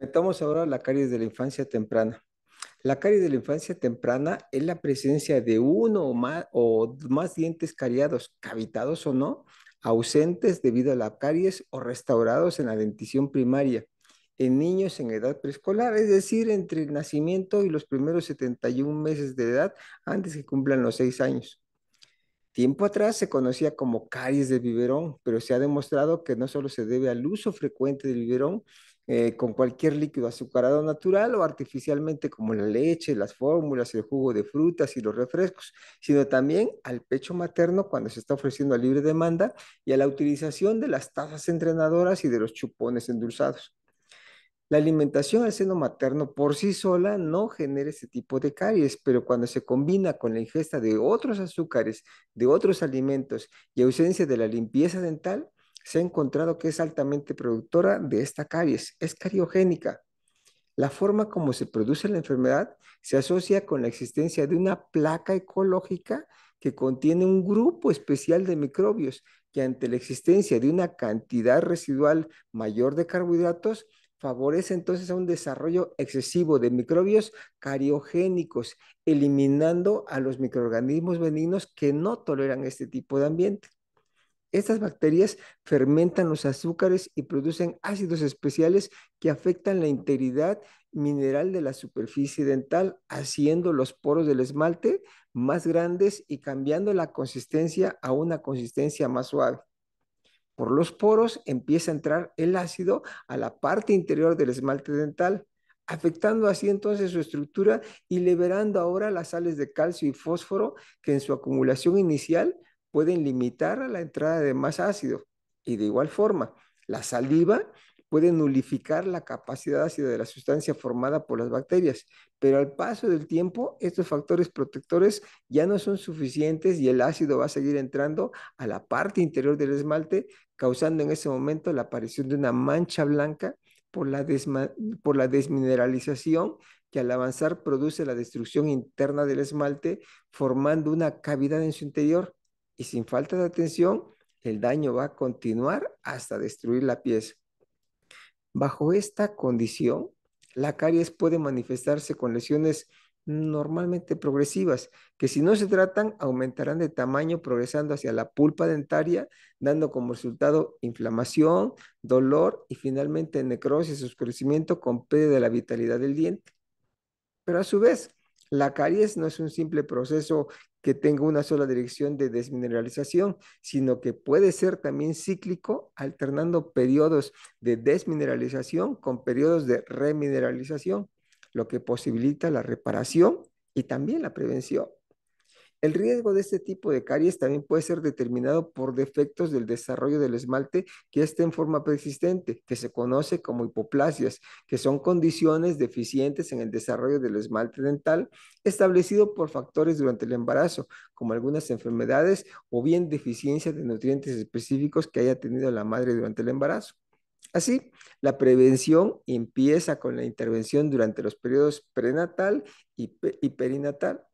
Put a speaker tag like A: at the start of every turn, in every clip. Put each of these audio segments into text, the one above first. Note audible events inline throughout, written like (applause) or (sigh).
A: Metamos ahora la caries de la infancia temprana. La caries de la infancia temprana es la presencia de uno o más, o más dientes cariados, cavitados o no, ausentes debido a la caries o restaurados en la dentición primaria en niños en edad preescolar, es decir, entre el nacimiento y los primeros 71 meses de edad antes que cumplan los seis años. Tiempo atrás se conocía como caries de biberón, pero se ha demostrado que no solo se debe al uso frecuente del biberón, eh, con cualquier líquido azucarado natural o artificialmente como la leche, las fórmulas, el jugo de frutas y los refrescos, sino también al pecho materno cuando se está ofreciendo a libre demanda y a la utilización de las tazas entrenadoras y de los chupones endulzados. La alimentación al seno materno por sí sola no genera ese tipo de caries, pero cuando se combina con la ingesta de otros azúcares, de otros alimentos y ausencia de la limpieza dental, se ha encontrado que es altamente productora de esta caries. Es cariogénica. La forma como se produce la enfermedad se asocia con la existencia de una placa ecológica que contiene un grupo especial de microbios que ante la existencia de una cantidad residual mayor de carbohidratos favorece entonces a un desarrollo excesivo de microbios cariogénicos, eliminando a los microorganismos benignos que no toleran este tipo de ambiente. Estas bacterias fermentan los azúcares y producen ácidos especiales que afectan la integridad mineral de la superficie dental, haciendo los poros del esmalte más grandes y cambiando la consistencia a una consistencia más suave. Por los poros empieza a entrar el ácido a la parte interior del esmalte dental, afectando así entonces su estructura y liberando ahora las sales de calcio y fósforo que en su acumulación inicial pueden limitar la entrada de más ácido. Y de igual forma, la saliva puede nulificar la capacidad ácida de la sustancia formada por las bacterias, pero al paso del tiempo estos factores protectores ya no son suficientes y el ácido va a seguir entrando a la parte interior del esmalte, causando en ese momento la aparición de una mancha blanca por la, por la desmineralización que al avanzar produce la destrucción interna del esmalte, formando una cavidad en su interior y sin falta de atención, el daño va a continuar hasta destruir la pieza. Bajo esta condición, la caries puede manifestarse con lesiones normalmente progresivas, que si no se tratan, aumentarán de tamaño progresando hacia la pulpa dentaria, dando como resultado inflamación, dolor y finalmente necrosis, oscurecimiento con pérdida de la vitalidad del diente. Pero a su vez, la caries no es un simple proceso que tenga una sola dirección de desmineralización, sino que puede ser también cíclico, alternando periodos de desmineralización con periodos de remineralización, lo que posibilita la reparación y también la prevención. El riesgo de este tipo de caries también puede ser determinado por defectos del desarrollo del esmalte que esté en forma persistente, que se conoce como hipoplasias, que son condiciones deficientes en el desarrollo del esmalte dental establecido por factores durante el embarazo, como algunas enfermedades o bien deficiencia de nutrientes específicos que haya tenido la madre durante el embarazo. Así, la prevención empieza con la intervención durante los periodos prenatal y perinatal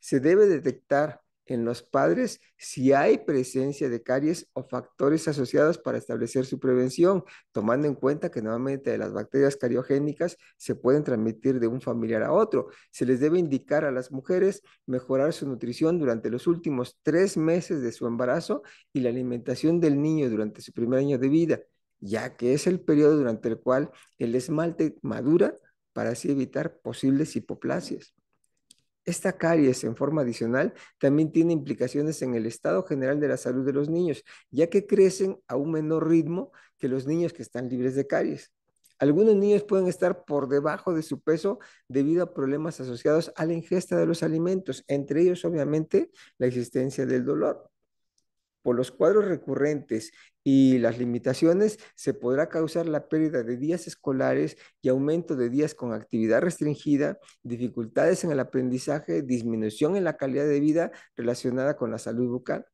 A: se debe detectar en los padres si hay presencia de caries o factores asociados para establecer su prevención, tomando en cuenta que normalmente las bacterias cariogénicas se pueden transmitir de un familiar a otro. Se les debe indicar a las mujeres mejorar su nutrición durante los últimos tres meses de su embarazo y la alimentación del niño durante su primer año de vida, ya que es el periodo durante el cual el esmalte madura para así evitar posibles hipoplasias. Esta caries en forma adicional también tiene implicaciones en el estado general de la salud de los niños, ya que crecen a un menor ritmo que los niños que están libres de caries. Algunos niños pueden estar por debajo de su peso debido a problemas asociados a la ingesta de los alimentos, entre ellos obviamente la existencia del dolor. Por los cuadros recurrentes y las limitaciones se podrá causar la pérdida de días escolares y aumento de días con actividad restringida, dificultades en el aprendizaje, disminución en la calidad de vida relacionada con la salud bucal.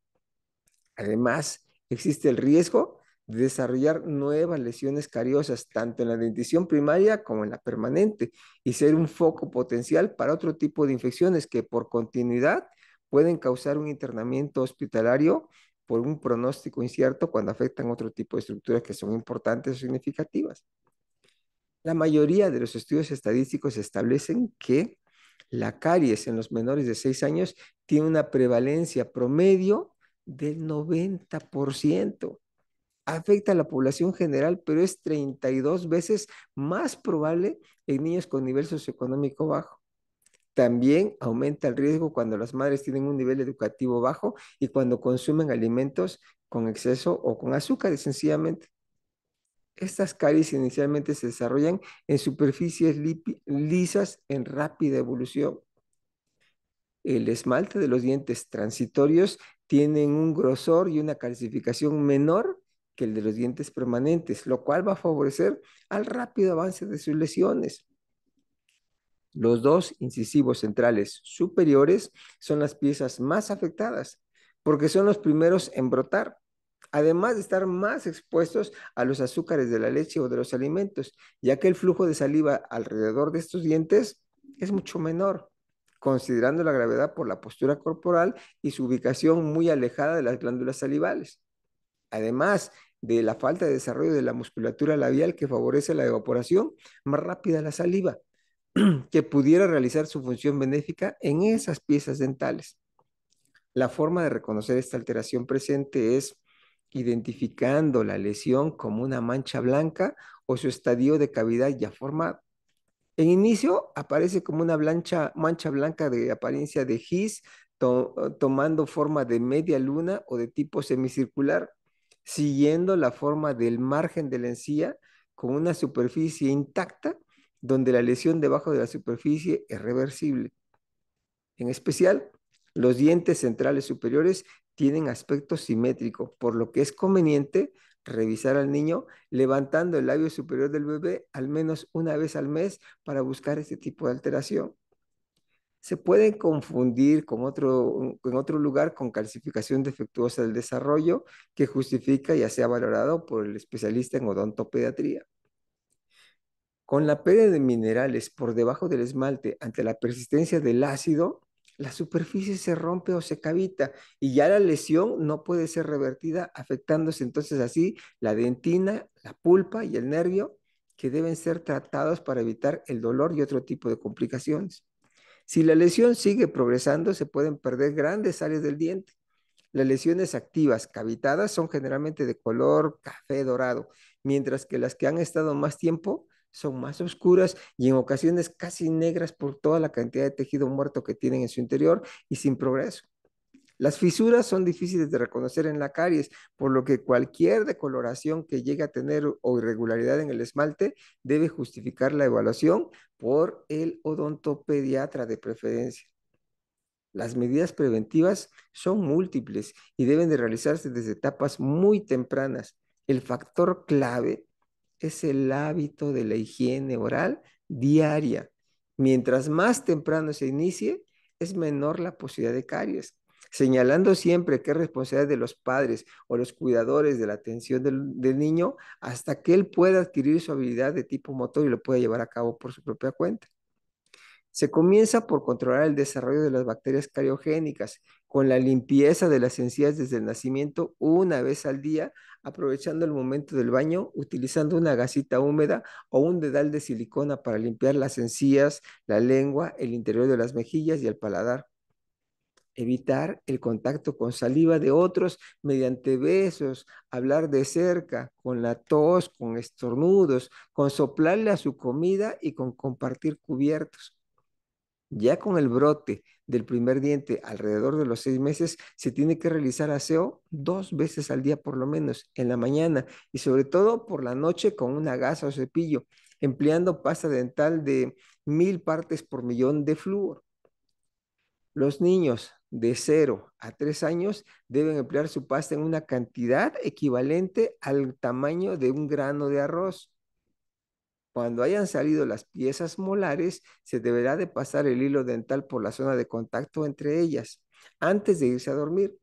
A: Además, existe el riesgo de desarrollar nuevas lesiones cariosas, tanto en la dentición primaria como en la permanente, y ser un foco potencial para otro tipo de infecciones que por continuidad pueden causar un internamiento hospitalario por un pronóstico incierto cuando afectan otro tipo de estructuras que son importantes o significativas. La mayoría de los estudios estadísticos establecen que la caries en los menores de 6 años tiene una prevalencia promedio del 90%. Afecta a la población general, pero es 32 veces más probable en niños con nivel socioeconómico bajo. También aumenta el riesgo cuando las madres tienen un nivel educativo bajo y cuando consumen alimentos con exceso o con azúcar, sencillamente. Estas caries inicialmente se desarrollan en superficies lisas en rápida evolución. El esmalte de los dientes transitorios tiene un grosor y una calcificación menor que el de los dientes permanentes, lo cual va a favorecer al rápido avance de sus lesiones. Los dos incisivos centrales superiores son las piezas más afectadas porque son los primeros en brotar, además de estar más expuestos a los azúcares de la leche o de los alimentos, ya que el flujo de saliva alrededor de estos dientes es mucho menor, considerando la gravedad por la postura corporal y su ubicación muy alejada de las glándulas salivales. Además de la falta de desarrollo de la musculatura labial que favorece la evaporación más rápida de la saliva, (clears throat) que pudiera realizar su función benéfica en esas piezas dentales. La forma de reconocer esta alteración presente es identificando la lesión como una mancha blanca o su estadio de cavidad ya formado. En inicio aparece como una mancha blanca de apariencia de gis, tomando forma de media luna o de tipo semicircular, siguiendo la forma del margen de la encía con una superficie intacta donde la lesión debajo de la superficie es reversible. En especial, los dientes centrales superiores tienen aspecto simétrico, por lo que es conveniente revisar al niño levantando el labio superior del bebé al menos una vez al mes para buscar este tipo de alteración. Se pueden confundir con otro, en otro lugar con calcificación defectuosa del desarrollo que justifica ya sea valorado por el especialista en odontopediatría. Con la pérdida de minerales por debajo del esmalte ante la persistencia del ácido, la superficie se rompe o se cavita y ya la lesión no puede ser revertida, afectándose entonces así la dentina, la pulpa y el nervio que deben ser tratados para evitar el dolor y otro tipo de complicaciones. Si la lesión sigue progresando, se pueden perder grandes áreas del diente. Las lesiones activas cavitadas son generalmente de color café dorado, mientras que las que han estado más tiempo son más oscuras y en ocasiones casi negras por toda la cantidad de tejido muerto que tienen en su interior y sin progreso. Las fisuras son difíciles de reconocer en la caries, por lo que cualquier decoloración que llegue a tener o irregularidad en el esmalte debe justificar la evaluación por el odontopediatra de preferencia. Las medidas preventivas son múltiples y deben de realizarse desde etapas muy tempranas. El factor clave es el hábito de la higiene oral diaria. Mientras más temprano se inicie, es menor la posibilidad de caries, señalando siempre que es responsabilidad de los padres o los cuidadores de la atención del, del niño hasta que él pueda adquirir su habilidad de tipo motor y lo pueda llevar a cabo por su propia cuenta. Se comienza por controlar el desarrollo de las bacterias cariogénicas con la limpieza de las encías desde el nacimiento una vez al día, aprovechando el momento del baño, utilizando una gasita húmeda o un dedal de silicona para limpiar las encías, la lengua, el interior de las mejillas y el paladar evitar el contacto con saliva de otros mediante besos, hablar de cerca, con la tos, con estornudos, con soplarle a su comida y con compartir cubiertos. Ya con el brote del primer diente alrededor de los seis meses, se tiene que realizar aseo dos veces al día por lo menos, en la mañana y sobre todo por la noche con una gasa o cepillo, empleando pasta dental de mil partes por millón de flúor. Los niños de 0 a 3 años deben emplear su pasta en una cantidad equivalente al tamaño de un grano de arroz. Cuando hayan salido las piezas molares, se deberá de pasar el hilo dental por la zona de contacto entre ellas antes de irse a dormir.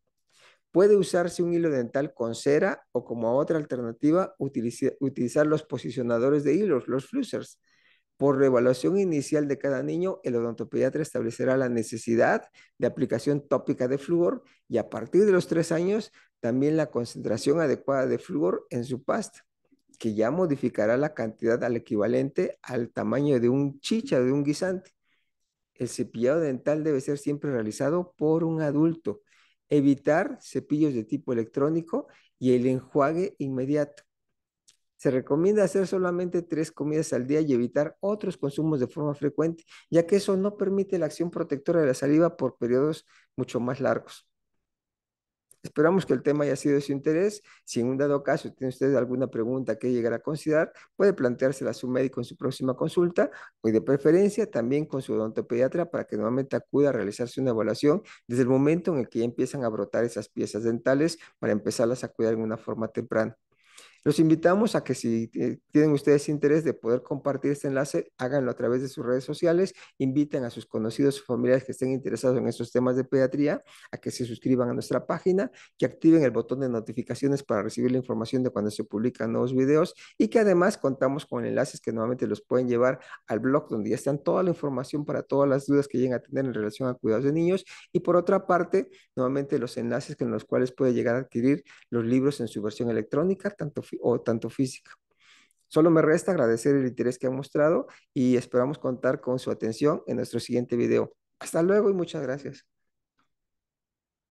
A: Puede usarse un hilo dental con cera o como otra alternativa utilizar los posicionadores de hilos, los flusers. Por la evaluación inicial de cada niño, el odontopediatra establecerá la necesidad de aplicación tópica de flúor y a partir de los tres años también la concentración adecuada de flúor en su pasta que ya modificará la cantidad al equivalente al tamaño de un chicha o de un guisante. El cepillado dental debe ser siempre realizado por un adulto. Evitar cepillos de tipo electrónico y el enjuague inmediato. Se recomienda hacer solamente tres comidas al día y evitar otros consumos de forma frecuente, ya que eso no permite la acción protectora de la saliva por periodos mucho más largos. Esperamos que el tema haya sido de su interés. Si en un dado caso tiene usted alguna pregunta que llegar a considerar, puede planteársela a su médico en su próxima consulta o de preferencia también con su odontopediatra para que nuevamente acuda a realizarse una evaluación desde el momento en el que ya empiezan a brotar esas piezas dentales para empezarlas a cuidar de una forma temprana. Los invitamos a que si eh, tienen ustedes interés de poder compartir este enlace, háganlo a través de sus redes sociales, inviten a sus conocidos o familiares que estén interesados en estos temas de pediatría a que se suscriban a nuestra página, que activen el botón de notificaciones para recibir la información de cuando se publican nuevos videos y que además contamos con enlaces que nuevamente los pueden llevar al blog donde ya están toda la información para todas las dudas que lleguen a tener en relación a cuidados de niños y por otra parte, nuevamente los enlaces con los cuales puede llegar a adquirir los libros en su versión electrónica, tanto o tanto física. Solo me resta agradecer el interés que ha mostrado y esperamos contar con su atención en nuestro siguiente video. Hasta luego y muchas gracias.